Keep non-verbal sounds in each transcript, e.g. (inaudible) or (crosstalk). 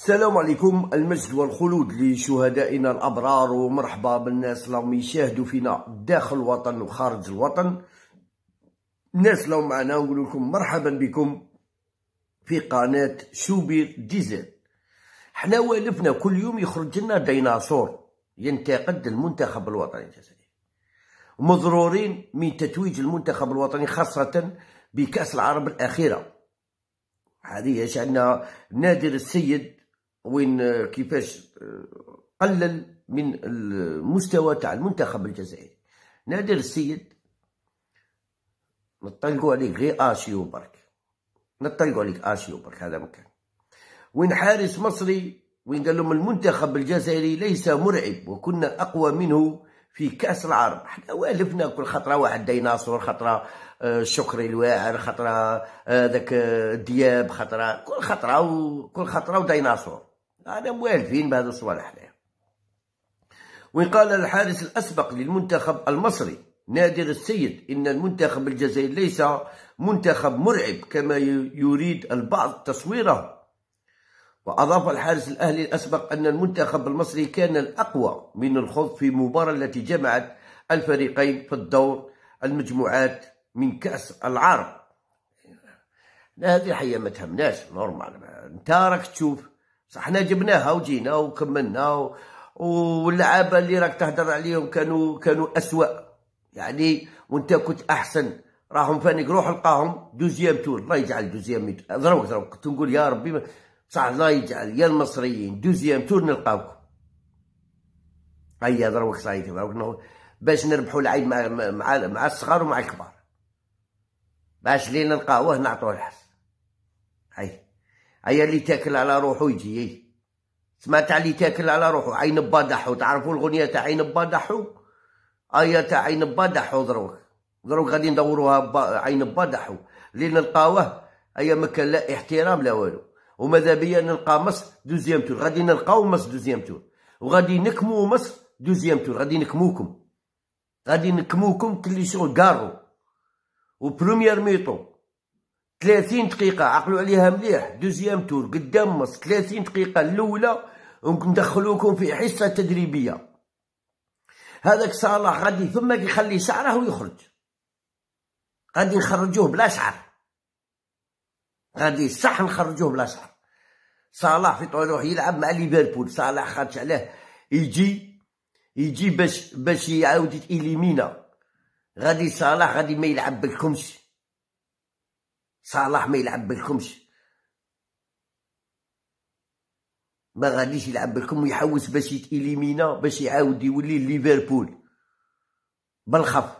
السلام عليكم المجد والخلود لشهدائنا الابرار ومرحبا بالناس اللي راهم يشاهدوا فينا داخل الوطن وخارج الوطن الناس اللي معنا نقول لكم مرحبا بكم في قناه شوبير ديزل حنا والفنا كل يوم يخرج لنا ديناصور ينتقد المنتخب الوطني الجزائري مضرورين من تتويج المنتخب الوطني خاصه بكاس العرب الاخيره هذه عندنا نادر السيد وين آه، كيفاش آه، قلل من المستوى تاع المنتخب الجزائري نادر السيد نطلقوا عليك غير اشيو برك نطلقوا عليك اشيو برك هذا مكان وين حارس مصري وين قال لهم المنتخب الجزائري ليس مرعب وكنا اقوى منه في كاس العرب حنا والفنا كل خطره واحد ديناصور خطره آه، شكري الواعر خطره ذاك دياب خطره كل خطره وكل خطره وديناصور هذا موالفين بهذا الصوالح وين وقال الحارس الأسبق للمنتخب المصري نادر السيد إن المنتخب الجزائري ليس منتخب مرعب كما يريد البعض تصويره وأضاف الحارس الأهلي الأسبق أن المنتخب المصري كان الأقوى من الخوض في المباراة التي جمعت الفريقين في الدور المجموعات من كأس العرب هذه حية ما تهمناش نورمال انت راك تشوف صح حنا جبناها وجينا وكملنا و... واللعابه اللي راك تهضر عليهم كانوا كانوا اسوا يعني وانت كنت احسن راهم فانيك روح لقاهم دوزيام تور الله يجعل دوزيام ضروك ضروك كنت نقول يا ربي بصح صح الله يجعل يا المصريين دوزيام تور نلقاوكم هيا ضروك صايد ضروك باش نربحوا العيد مع مع مع الصغار ومع الكبار باش اللي نلقاوه نعطوه الحس هاي هيا اللي تاكل على روحو يجي هي. إيه. سمعت علي تاكل على روحو عين بادحو تعرفوا الغنية تاع عين بادحو ايا تاع عين بادحو دروك دروك غادي ندوروها با... عين بادحو اللي نلقاوه ايا ما كان لا احترام لا والو وماذا بيا نلقى مصر دوزيام تور غادي نلقاو مصر دوزيام تور وغادي نكمو مصر دوزيام تور غادي نكموكم غادي نكموكم كلي شغل كارو وبروميير ميطو 30 دقيقة عقلوا عليها مليح دوزيام تور قدام مصر 30 دقيقة الأولى ممكن ندخلوكم في حصة تدريبية هذاك صلاح غادي ثم يخلي شعره ويخرج غادي نخرجوه بلا شعر غادي صح نخرجوه بلا شعر صلاح في طول يلعب مع ليفربول صلاح خرج عليه يجي يجي باش باش يعاود يليمينا غادي صلاح غادي ما يلعب بالكمش صلاح ما يلعب بالكمش ما غاديش يلعب بالكم ويحوس باش يتيليمينا باش يعاود يولي ليفربول بالخف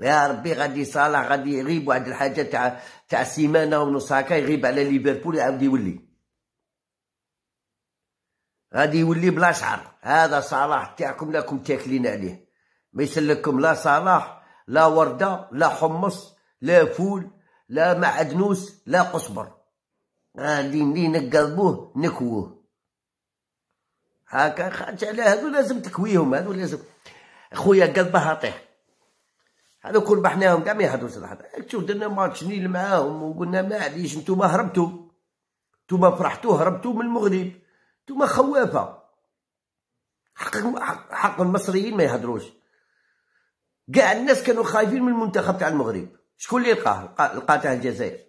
يا ربي غادي صلاح غادي يغيب واحد الحاجه تاع تاع سيمانه ونص هكا يغيب على ليفربول يعاود يولي غادي يولي بلا شعر هذا صلاح تاعكم لاكم تاكلين عليه ما يسلككم لا صلاح لا ورده لا حمص لا فول لا معدنوس لا قصبر غاديين لي نقلبوه نكووه هاكا خاطش على هادو لازم تكويهم هادو لازم خويا قلبها طيح هادو كل بحناهم كاع ما يهدروا صراحه شوف درنا ماتش نيل معاهم وقلنا عليش نتوما هربتو نتوما فرحتو هربتو من المغرب نتوما خوافه حق حق المصريين ما يهدروش كاع الناس كانوا خايفين من المنتخب تاع المغرب شكون اللي لقاه تاع الجزائر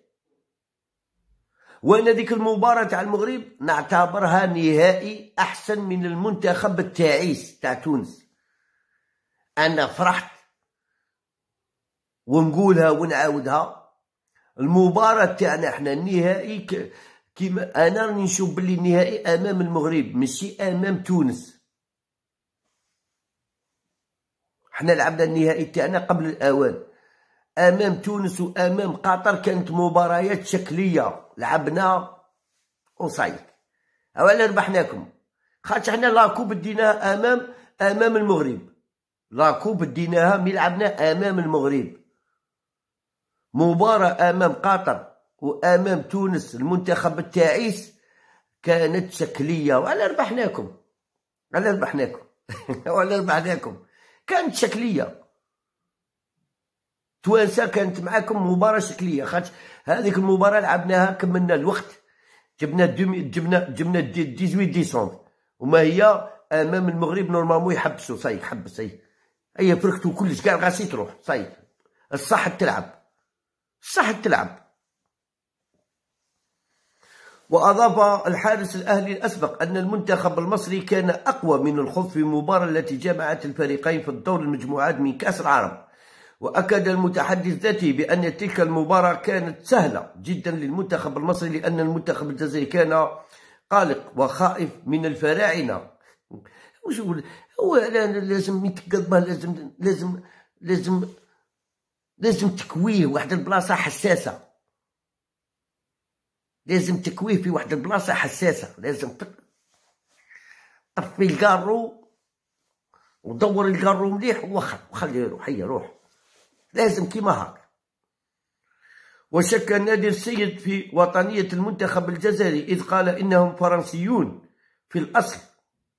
وانا ديك المباراه تاع المغرب نعتبرها نهائي احسن من المنتخب التعيس تاع تونس انا فرحت ونقولها ونعاودها المباراه تاعنا احنا النهائي كيما انا راني نشوف بلي النهائي امام المغرب ماشي امام تونس احنا لعبنا النهائي تاعنا قبل الاوان امام تونس وامام قطر كانت مباريات شكليه لعبنا وصايد اولا ربحناكم خاطر حنا لاكوب ديناها امام امام المغرب لاكوب ديناها ملي لعبنا امام المغرب مباراه امام قطر وامام تونس المنتخب التعيس كانت شكليه وعلى ربحناكم على ربحناكم (laughs) وعلى ربحناكم كانت شكليه توانسه كانت معاكم مباراه شكليه خاطش هذيك المباراه لعبناها كملنا الوقت جبنا دومي جبنا جبنا ديزويت ديسمبر وما هي امام المغرب نورمالمون يحبسوا صاي حبس صاي أي فركتو كلش كاع غاسي تروح صاي الصح تلعب الصح تلعب وأضاف الحارس الأهلي الأسبق أن المنتخب المصري كان أقوى من الخوف في المباراة التي جمعت الفريقين في الدور المجموعات من كأس العرب وأكد المتحدث ذاته بأن تلك المباراة كانت سهلة جدا للمنتخب المصري لأن المنتخب الجزائري كان قلق وخائف من الفراعنة وش يقول هو لازم يتقدم لازم لازم لازم لازم تكويه واحد البلاصة حساسة لازم تكويه في واحد البلاصة حساسة لازم طفي الكارو ودور الكارو مليح وخر وخليه يروح هيا روح لازم كيما هاك وشك نادر السيد في وطنية المنتخب الجزائري إذ قال إنهم فرنسيون في الأصل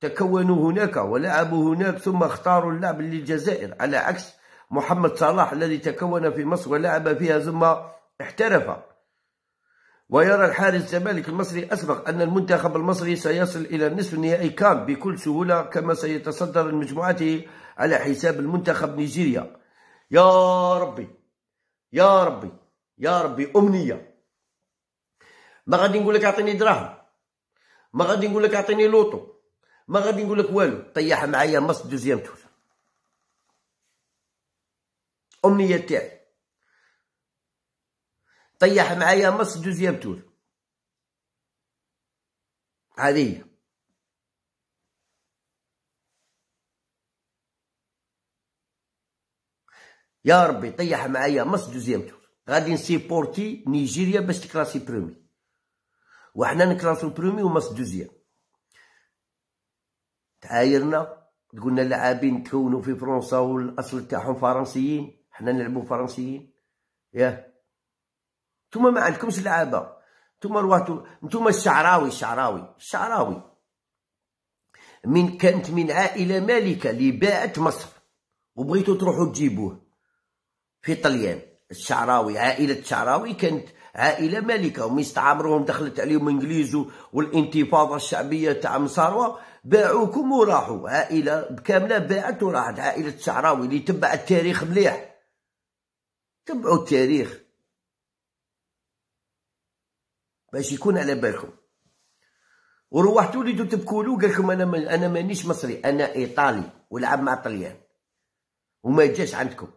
تكونوا هناك ولعبوا هناك ثم اختاروا اللعب للجزائر على عكس محمد صلاح الذي تكون في مصر ولعب فيها ثم احترف ويرى الحارس الزمالك المصري أسبق أن المنتخب المصري سيصل إلى النصف النهائي كان بكل سهولة كما سيتصدر المجموعات على حساب المنتخب نيجيريا يا ربي يا ربي يا ربي امنيه ما غادي نقول لك اعطيني دراهم ما غادي نقول لك اعطيني لوطو ما غادي نقول لك والو طيح معايا مص دوزيام تول امنيه تاعي طيح معايا مص دوزيام تول هذه يا ربي طيح معايا مص دوزيام تور غادي نسيبورتي نيجيريا باش تكراسي برومي وحنا نكراسو برومي ومصر دوزيام تعايرنا قلنا اللاعبين تكونوا في فرنسا والاصل تاعهم فرنسيين حنا نلعبوا فرنسيين ياه نتوما ما عندكمش لعابه نتوما رواتو نتوما الشعراوي الشعراوي الشعراوي من كانت من عائله مالكه اللي باعت مصر وبغيتو تروحوا تجيبوه في طليان الشعراوي عائلة الشعراوي كانت عائلة مالكة ومن استعمروهم دخلت عليهم انجليز والانتفاضة الشعبية تاع مصاروة باعوكم وراحوا عائلة كاملة باعت وراحت عائلة الشعراوي اللي تبع التاريخ مليح تبعوا التاريخ باش يكون على بالكم وروحت وليدو تبكولو له قال لكم انا انا مانيش مصري انا ايطالي ولعب مع طليان وما جاش عندكم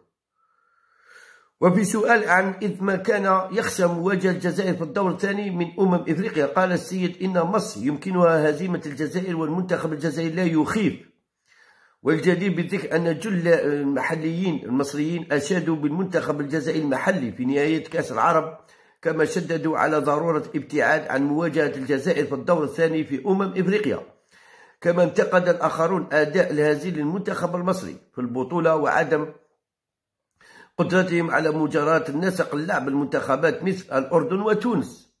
وفي سؤال عن إذ ما كان يخشى مواجهة الجزائر في الدور الثاني من أمم إفريقيا قال السيد إن مصر يمكنها هزيمة الجزائر والمنتخب الجزائري لا يخيف والجدير بالذكر أن جل المحليين المصريين أشادوا بالمنتخب الجزائري المحلي في نهاية كأس العرب كما شددوا على ضرورة ابتعاد عن مواجهة الجزائر في الدور الثاني في أمم إفريقيا كما انتقد الآخرون أداء الهزيل للمنتخب المصري في البطولة وعدم قدرتهم على مجاراة النسق اللعب المنتخبات مثل الأردن وتونس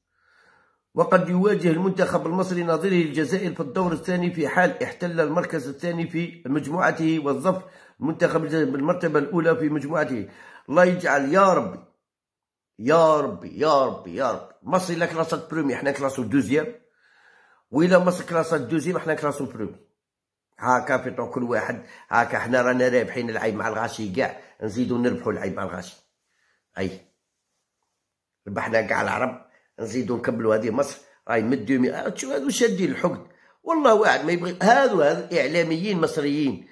وقد يواجه المنتخب المصري نظيره الجزائر في الدور الثاني في حال احتل المركز الثاني في مجموعته والظف المنتخب بالمرتبة الأولى في مجموعته الله يجعل يا ربي يا ربي يا ربي يا ربي مصر لا كلاسات برومي حنا كلاسو دوزيام وإلا مصر كلاسات دوزيام حنا كلاسو برومي هاكا في طو كل واحد هاكا حنا رانا رابحين العيب مع الغاشي كاع نزيدو نربحو العيب مع الغاشي اي ربحنا كاع العرب نزيدو نكملو هادي مصر راهي من دومي تشوف آه، هادو شادين الحقد والله واحد ما يبغي هادو هاد اعلاميين مصريين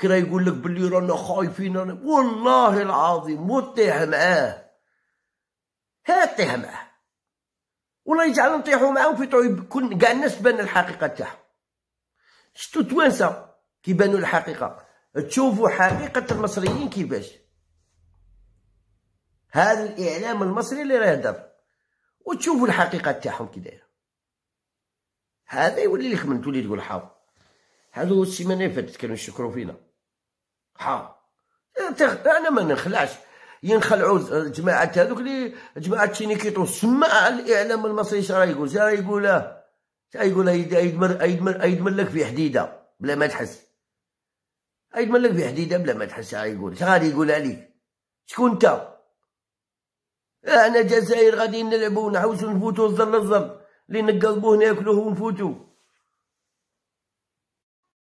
كرا يقول لك بلي رانا خايفين رانا والله العظيم وطيح معاه هات معاه والله يجعلنا نطيحو معاه في كل كاع الناس تبان الحقيقه تاعهم شتو توانسة كيبانوا الحقيقه تشوفوا حقيقه المصريين كيفاش هذا الاعلام المصري اللي راه يهدر وتشوفوا الحقيقه تاعهم كي داير هذا يولي لك من تولي تقول حاو هادو السيمانه اللي فاتت كانوا يشكروا فينا حاو انا ما نخلعش ينخلعوا جماعه هذوك اللي جماعه تشينيكيتو سمع الاعلام المصري شنو راه يقول راه يقول يقول ايدمر ايدمر ايدمر لك في حديده بلا ما تحس ايدمر لك في حديده بلا ما تحس آه، يقول اش غادي يقول عليك شكون انت انا جزائر غادي نلعبو نحوسو نفوتو الزر الزر اللي نقلبوه ناكلوه ونفوتو